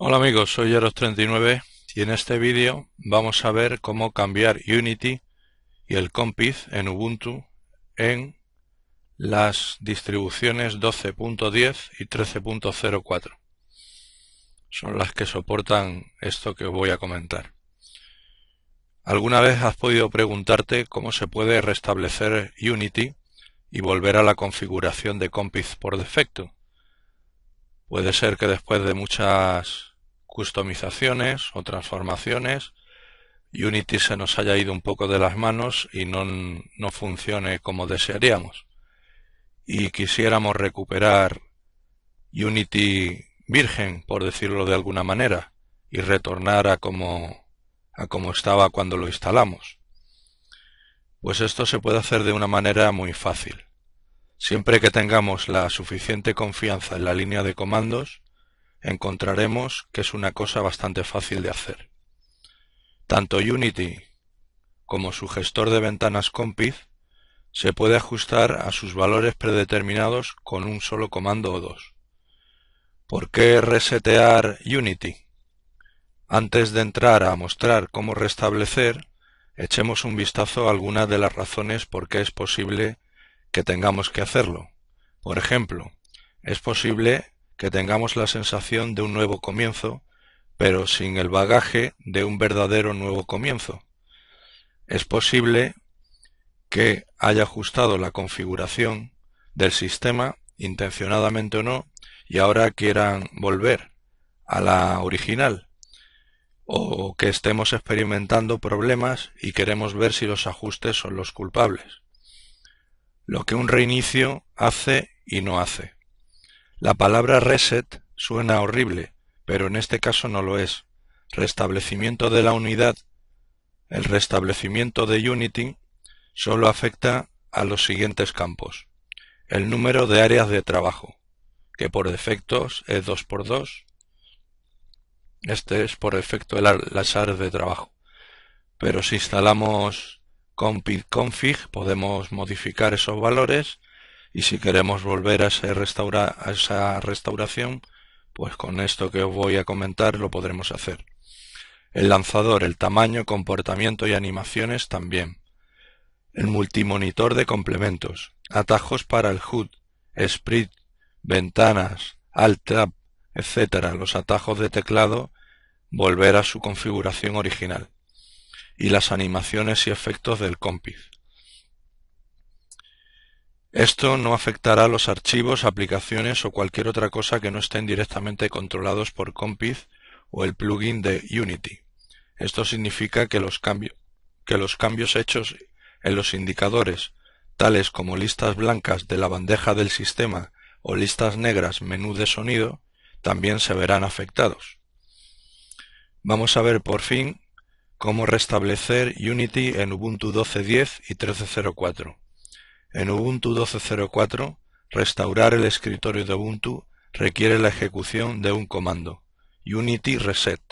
Hola amigos, soy Eros39 y en este vídeo vamos a ver cómo cambiar Unity y el compiz en Ubuntu en las distribuciones 12.10 y 13.04. Son las que soportan esto que os voy a comentar. ¿Alguna vez has podido preguntarte cómo se puede restablecer Unity y volver a la configuración de compiz por defecto? Puede ser que después de muchas customizaciones o transformaciones, Unity se nos haya ido un poco de las manos y no, no funcione como desearíamos. Y quisiéramos recuperar Unity virgen, por decirlo de alguna manera, y retornar a como, a como estaba cuando lo instalamos. Pues esto se puede hacer de una manera muy fácil. Siempre que tengamos la suficiente confianza en la línea de comandos, encontraremos que es una cosa bastante fácil de hacer. Tanto Unity como su gestor de ventanas Compiz se puede ajustar a sus valores predeterminados con un solo comando o dos. ¿Por qué resetear Unity? Antes de entrar a mostrar cómo restablecer, echemos un vistazo a algunas de las razones por qué es posible que tengamos que hacerlo. Por ejemplo, es posible que tengamos la sensación de un nuevo comienzo, pero sin el bagaje de un verdadero nuevo comienzo. Es posible que haya ajustado la configuración del sistema, intencionadamente o no, y ahora quieran volver a la original, o que estemos experimentando problemas y queremos ver si los ajustes son los culpables lo que un reinicio hace y no hace. La palabra reset suena horrible, pero en este caso no lo es. Restablecimiento de la unidad, el restablecimiento de Unity, solo afecta a los siguientes campos. El número de áreas de trabajo, que por defecto es 2 por 2 Este es por defecto el, las áreas de trabajo. Pero si instalamos con config podemos modificar esos valores y si queremos volver a, esa restauración, pues con esto que os voy a comentar lo podremos hacer. El lanzador, el tamaño, comportamiento y animaciones también. El multimonitor de complementos. Atajos para el HUD, Sprit, ventanas, Alt-Tab, etc. Los atajos de teclado, volver a su configuración original y las animaciones y efectos del Compiz. Esto no afectará a los archivos, aplicaciones o cualquier otra cosa que no estén directamente controlados por Compiz o el plugin de Unity. Esto significa que los, cambios, que los cambios hechos en los indicadores, tales como listas blancas de la bandeja del sistema o listas negras menú de sonido, también se verán afectados. Vamos a ver por fin Cómo restablecer Unity en Ubuntu 12.10 y 13.04. En Ubuntu 12.04, restaurar el escritorio de Ubuntu requiere la ejecución de un comando, Unity Reset.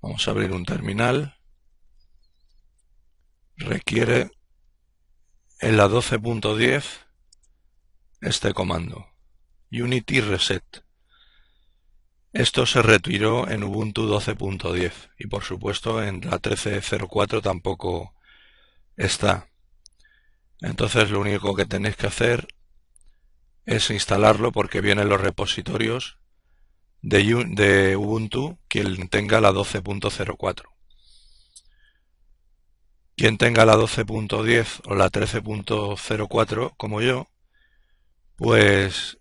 Vamos a abrir un terminal. Requiere en la 12.10 este comando, Unity Reset. Esto se retiró en Ubuntu 12.10 y por supuesto en la 13.04 tampoco está. Entonces lo único que tenéis que hacer es instalarlo porque vienen los repositorios de, de Ubuntu quien tenga la 12.04. Quien tenga la 12.10 o la 13.04 como yo, pues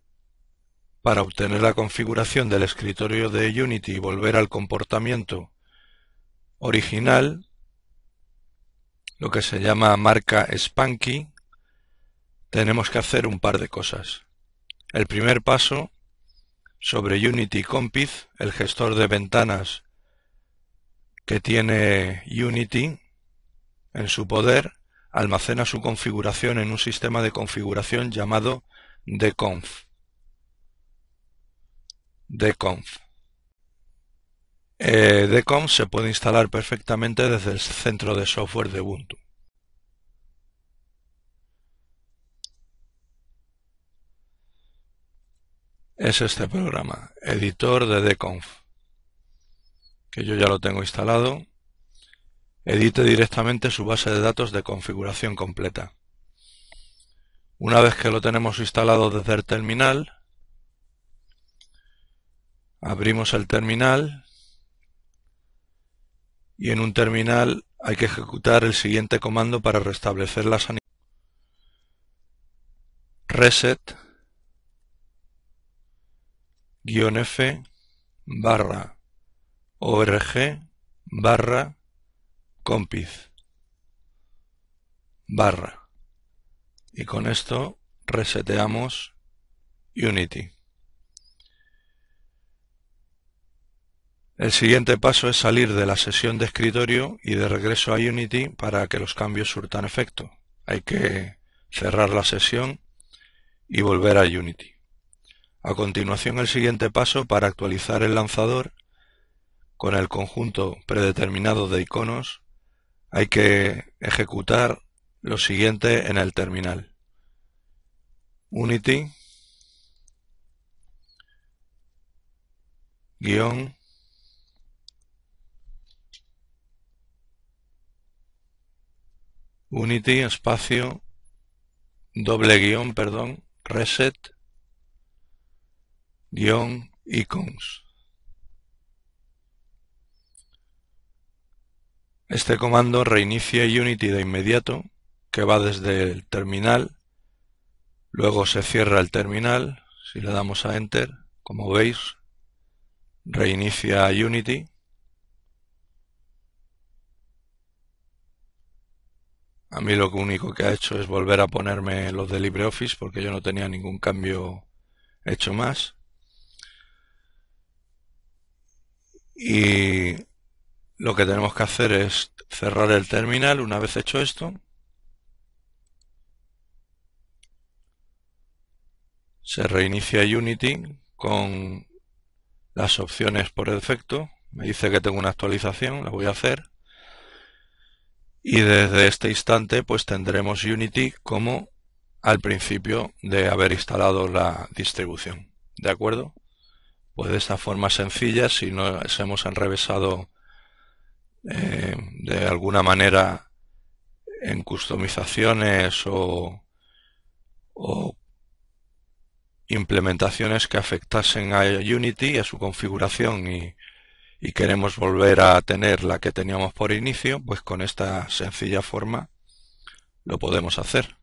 para obtener la configuración del escritorio de Unity y volver al comportamiento original, lo que se llama marca Spanky, tenemos que hacer un par de cosas. El primer paso, sobre Unity Compiz, el gestor de ventanas que tiene Unity en su poder, almacena su configuración en un sistema de configuración llamado deconf. Deconf. Eh, se puede instalar perfectamente desde el centro de software de Ubuntu. Es este programa, editor de deconf, que yo ya lo tengo instalado. Edite directamente su base de datos de configuración completa. Una vez que lo tenemos instalado desde el terminal, Abrimos el terminal y en un terminal hay que ejecutar el siguiente comando para restablecer la sanidad. Reset F barra org barra compiz barra y con esto reseteamos Unity. El siguiente paso es salir de la sesión de escritorio y de regreso a Unity para que los cambios surtan efecto. Hay que cerrar la sesión y volver a Unity. A continuación el siguiente paso para actualizar el lanzador con el conjunto predeterminado de iconos hay que ejecutar lo siguiente en el terminal. Unity guión Unity, espacio, doble guión, perdón, reset, guión, icons. Este comando reinicia Unity de inmediato, que va desde el terminal, luego se cierra el terminal, si le damos a Enter, como veis, reinicia Unity. A mí lo único que ha hecho es volver a ponerme los de LibreOffice porque yo no tenía ningún cambio hecho más. Y lo que tenemos que hacer es cerrar el terminal una vez hecho esto. Se reinicia Unity con las opciones por defecto. Me dice que tengo una actualización, la voy a hacer y desde este instante pues tendremos Unity como al principio de haber instalado la distribución. ¿De acuerdo? Pues de esta forma sencilla, si nos hemos enrevesado eh, de alguna manera en customizaciones o, o implementaciones que afectasen a Unity, a su configuración y y queremos volver a tener la que teníamos por inicio, pues con esta sencilla forma lo podemos hacer.